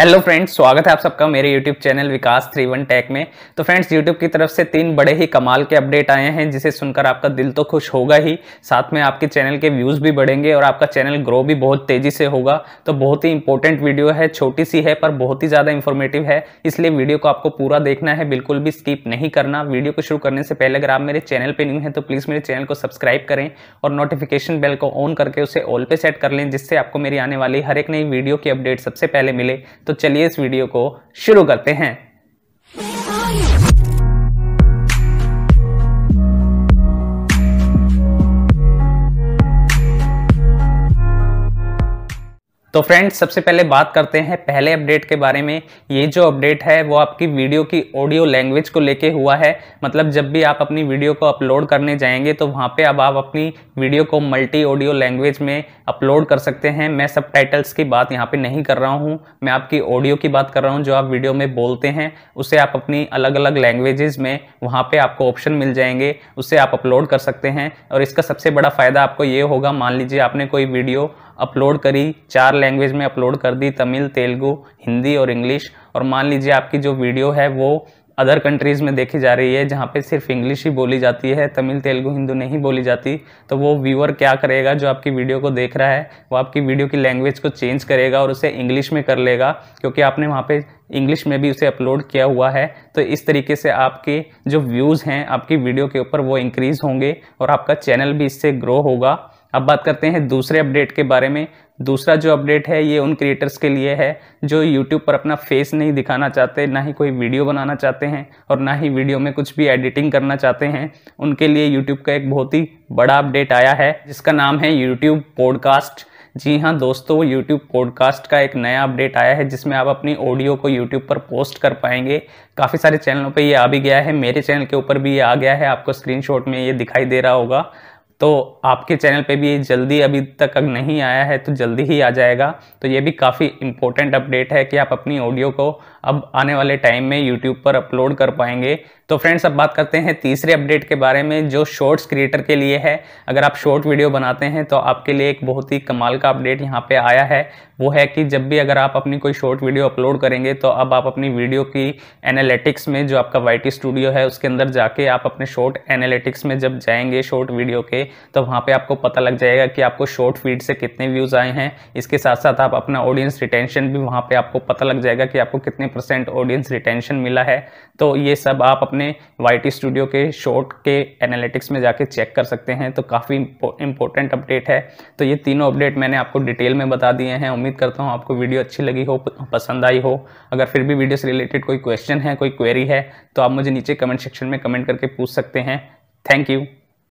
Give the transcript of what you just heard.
hello friends स्वागत है आप सबका मेरे YouTube channel Vikas three one tech में तो फ्रेंड्स यूट्यूब की तरफ से तीन बड़े ही कमाल के अपडेट आए हैं जिसे सुनकर आपका दिल तो खुश होगा ही साथ में आपके चैनल के व्यूज़ भी बढ़ेंगे और आपका चैनल ग्रो भी बहुत तेज़ी से होगा तो बहुत ही इंपॉर्टेंट वीडियो है छोटी सी है पर बहुत ही ज़्यादा इंफॉर्मेटिव है इसलिए वीडियो को आपको पूरा देखना है बिल्कुल भी स्किप नहीं करना वीडियो को शुरू करने से पहले अगर आप मेरे चैनल पर न्यू हैं तो प्लीज़ मेरे चैनल को सब्सक्राइब करें और नोटिफिकेशन बेल को ऑन करके उसे ऑल पे सेट कर लें जिससे आपको मेरी आने वाली हर एक नई वीडियो की अपडेट सबसे पहले मिले तो चलिए इस वीडियो को शुरू करते हैं तो फ्रेंड्स सबसे पहले बात करते हैं पहले अपडेट के बारे में ये जो अपडेट है वो आपकी वीडियो की ऑडियो लैंग्वेज को लेके हुआ है मतलब जब भी आप अपनी वीडियो को अपलोड करने जाएंगे तो वहाँ पे अब आप अपनी वीडियो को मल्टी ऑडियो लैंग्वेज में अपलोड कर सकते हैं मैं सब टाइटल्स की बात यहाँ पे नहीं कर रहा हूँ मैं आपकी ऑडियो की बात कर रहा हूँ जो आप वीडियो में बोलते हैं उसे आप अपनी अलग अलग लैंग्वेजेज में वहाँ पर आपको ऑप्शन मिल जाएंगे उसे आप अपलोड कर सकते हैं और इसका सबसे बड़ा फ़ायदा आपको ये होगा मान लीजिए आपने कोई वीडियो अपलोड करी चार लैंग्वेज में अपलोड कर दी तमिल तेलुगू हिंदी और इंग्लिश और मान लीजिए आपकी जो वीडियो है वो अदर कंट्रीज़ में देखी जा रही है जहाँ पे सिर्फ इंग्लिश ही बोली जाती है तमिल तेलुगू हिंदू नहीं बोली जाती तो वो व्यूअर क्या करेगा जो आपकी वीडियो को देख रहा है वो आपकी वीडियो की लैंग्वेज को चेंज करेगा और उसे इंग्लिश में कर लेगा क्योंकि आपने वहाँ पे इंग्लिश में भी उसे अपलोड किया हुआ है तो इस तरीके से आपके जो व्यूज़ हैं आपकी वीडियो के ऊपर वो इंक्रीज़ होंगे और आपका चैनल भी इससे ग्रो होगा अब बात करते हैं दूसरे अपडेट के बारे में दूसरा जो अपडेट है ये उन क्रिएटर्स के लिए है जो यूट्यूब पर अपना फेस नहीं दिखाना चाहते ना ही कोई वीडियो बनाना चाहते हैं और ना ही वीडियो में कुछ भी एडिटिंग करना चाहते हैं उनके लिए यूट्यूब का एक बहुत ही बड़ा अपडेट आया है जिसका नाम है यूट्यूब पॉडकास्ट जी हाँ दोस्तों YouTube पॉडकास्ट का एक नया अपडेट आया है जिसमें आप अपनी ऑडियो को YouTube पर पोस्ट कर पाएंगे काफ़ी सारे चैनलों पे ये आ भी गया है मेरे चैनल के ऊपर भी ये आ गया है आपको स्क्रीनशॉट में ये दिखाई दे रहा होगा तो आपके चैनल पे भी जल्दी अभी तक अगर नहीं आया है तो जल्दी ही आ जाएगा तो ये भी काफ़ी इम्पोर्टेंट अपडेट है कि आप अपनी ऑडियो को अब आने वाले टाइम में यूट्यूब पर अपलोड कर पाएंगे तो फ्रेंड्स अब बात करते हैं तीसरे अपडेट के बारे में जो शॉर्ट्स क्रिएटर के लिए है अगर आप शॉर्ट वीडियो बनाते हैं तो आपके लिए एक बहुत ही कमाल का अपडेट यहाँ पर आया है वो है कि जब भी अगर आप अपनी कोई शॉर्ट वीडियो अपलोड करेंगे तो अब आप अपनी वीडियो की एनालिटिक्स में जो आपका वाई स्टूडियो है उसके अंदर जाके आप अपने शॉर्ट एनालिटिक्स में जब जाएंगे शॉर्ट वीडियो के तो वहाँ पे आपको पता लग जाएगा कि आपको शॉर्ट फीड से कितने व्यूज़ आए हैं इसके साथ साथ आप अपना ऑडियंस रिटेंशन भी वहाँ पे आपको पता लग जाएगा कि आपको कितने परसेंट ऑडियंस रिटेंशन मिला है तो ये सब आप अपने वाई स्टूडियो के शॉर्ट के एनालिटिक्स में जाके चेक कर सकते हैं तो काफ़ी इंपॉर्टेंट अपडेट है तो ये तीनों अपडेट मैंने आपको डिटेल में बता दिए हैं उम्मीद करता हूँ आपको वीडियो अच्छी लगी हो पसंद आई हो अगर फिर भी वीडियो से रिलेटेड कोई क्वेश्चन है कोई क्वेरी है तो आप मुझे नीचे कमेंट सेक्शन में कमेंट करके पूछ सकते हैं थैंक यू